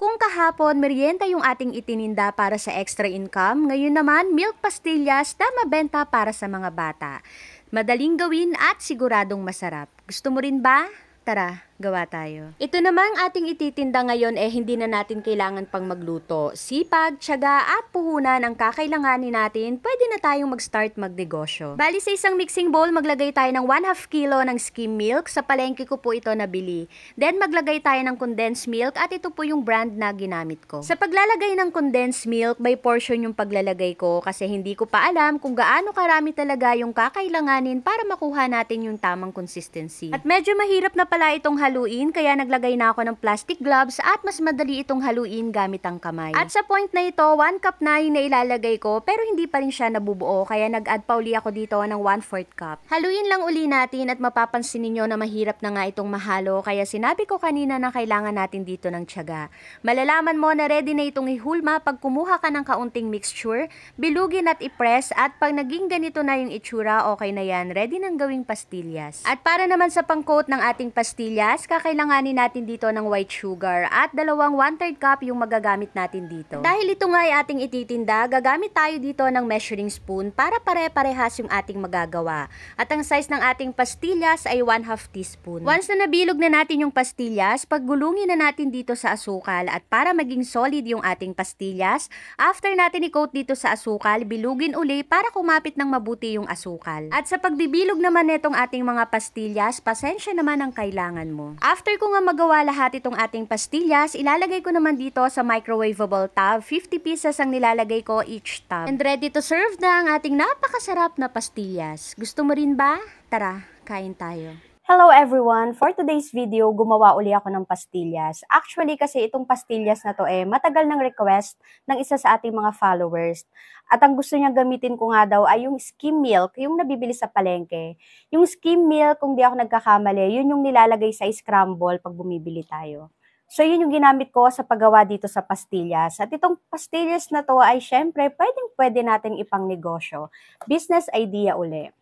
Kung kahapon, merienda yung ating itininda para sa extra income, ngayon naman milk pastillas na mabenta para sa mga bata. Madaling gawin at siguradong masarap. Gusto mo rin ba? Tara! gawa tayo. Ito namang ating ititinda ngayon eh hindi na natin kailangan pang magluto. Sipag, tiyaga at puhunan ang kakailanganin natin, pwede na tayong mag-start magnegosyo. Bali sa isang mixing bowl, maglagay tayo ng 1 half kilo ng skim milk. Sa palengke ko po ito nabili. Then maglagay tayo ng condensed milk at ito po yung brand na ginamit ko. Sa paglalagay ng condensed milk, by portion yung paglalagay ko kasi hindi ko pa alam kung gaano karami talaga yung kakailanganin para makuha natin yung tamang consistency. At medyo mahirap na pala itong hal haluin kaya naglagay na ako ng plastic gloves at mas madali itong haluin gamit ang kamay. At sa point na ito, 1 cup na yung nailalagay ko pero hindi pa rin siya nabubuo kaya nag-add pa uli ako dito ng 1/4 cup. Haluin lang uli natin at mapapansin ninyo na mahirap na nga itong mahalo kaya sinabi ko kanina na kailangan natin dito ng tiyaga. Malalaman mo na ready na itong ihulma pag kumuha ka ng kaunting mixture, bilugin at ipress at pag naging ganito na yung itsura, okay na yan. Ready nang gawing pastillas. At para naman sa pangcoat ng ating pastillas, taas, kakailanganin natin dito ng white sugar at dalawang 1 cup yung magagamit natin dito. Dahil ito nga ay ating ititinda, gagamit tayo dito ng measuring spoon para pare-parehas yung ating magagawa. At ang size ng ating pastillas ay 1 half teaspoon. Once na nabilog na natin yung pastillas, paggulungin na natin dito sa asukal at para maging solid yung ating pastillas, after natin i-coat dito sa asukal, bilugin uli para kumapit ng mabuti yung asukal. At sa pagbibilog naman netong ating mga pastillas, pasensya naman ang kailangan mo. After ko nga magawa lahat itong ating pastillas, ilalagay ko naman dito sa microwavable tub. 50 pieces ang nilalagay ko each tub. And ready to serve na ang ating napakasarap na pastillas. Gusto mo rin ba? Tara, kain tayo. Hello everyone! For today's video, gumawa uli ako ng pastillas. Actually kasi itong pastillas na to eh, matagal ng request ng isa sa ating mga followers. At ang gusto niya gamitin ko nga daw ay yung skim milk, yung nabibili sa palengke. Yung skim milk, kung di ako nagkakamali, yun yung nilalagay sa scramble pag bumibili tayo. So yun yung ginamit ko sa paggawa dito sa pastillas. At itong pastillas na to ay syempre pwedeng pwede natin ipang negosyo. Business idea uli.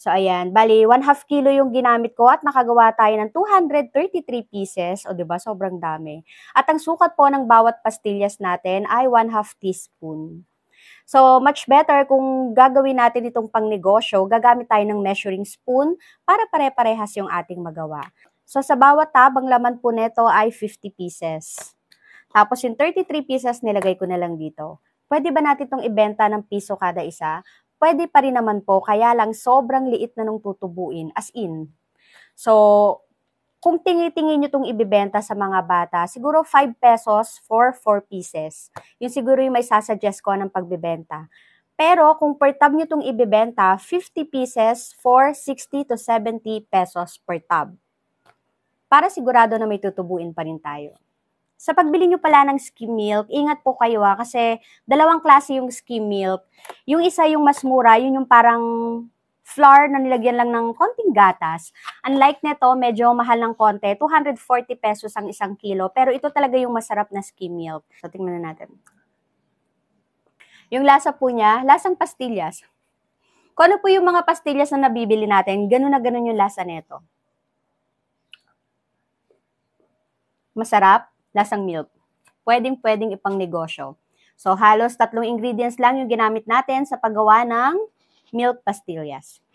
So, ayan. Bali, 1 half kilo yung ginamit ko at nakagawa tayo ng 233 pieces. O, ba diba? Sobrang dami. At ang sukat po ng bawat pastillas natin ay 1 half teaspoon. So, much better kung gagawin natin itong pangnegosyo, gagamit tayo ng measuring spoon para pare-parehas yung ating magawa. So, sa bawat tabang laman po nito ay 50 pieces. Tapos, yung 33 pieces nilagay ko na lang dito. Pwede ba natin itong ibenta ng piso kada isa? pwede pa rin naman po, kaya lang sobrang liit na nung tutubuin, as in. So, kung tingi-tingin nyo itong ibibenta sa mga bata, siguro 5 pesos for 4 pieces. Yun siguro yung may sasuggest ko ng pagbibenta. Pero kung per tub nyo itong ibibenta, 50 pieces for 60 to 70 pesos per tub. Para sigurado na may tutubuin pa rin tayo. Sa pagbili nyo pala ng skim milk, ingat po kayo ha, ah, kasi dalawang klase yung skim milk. Yung isa yung mas mura, yun yung parang flour na nilagyan lang ng konting gatas. Unlike nito, medyo mahal ng konti. 240 pesos ang isang kilo. Pero ito talaga yung masarap na skim milk. So, tingnan na natin. Yung lasa po niya, lasang pastillas. Kung ano po yung mga pastillas na nabibili natin, ganun na ganun yung lasa nito. Masarap lasang milk. Pwedeng-pwedeng ipang negosyo. So halos tatlong ingredients lang yung ginamit natin sa paggawa ng milk pastillas.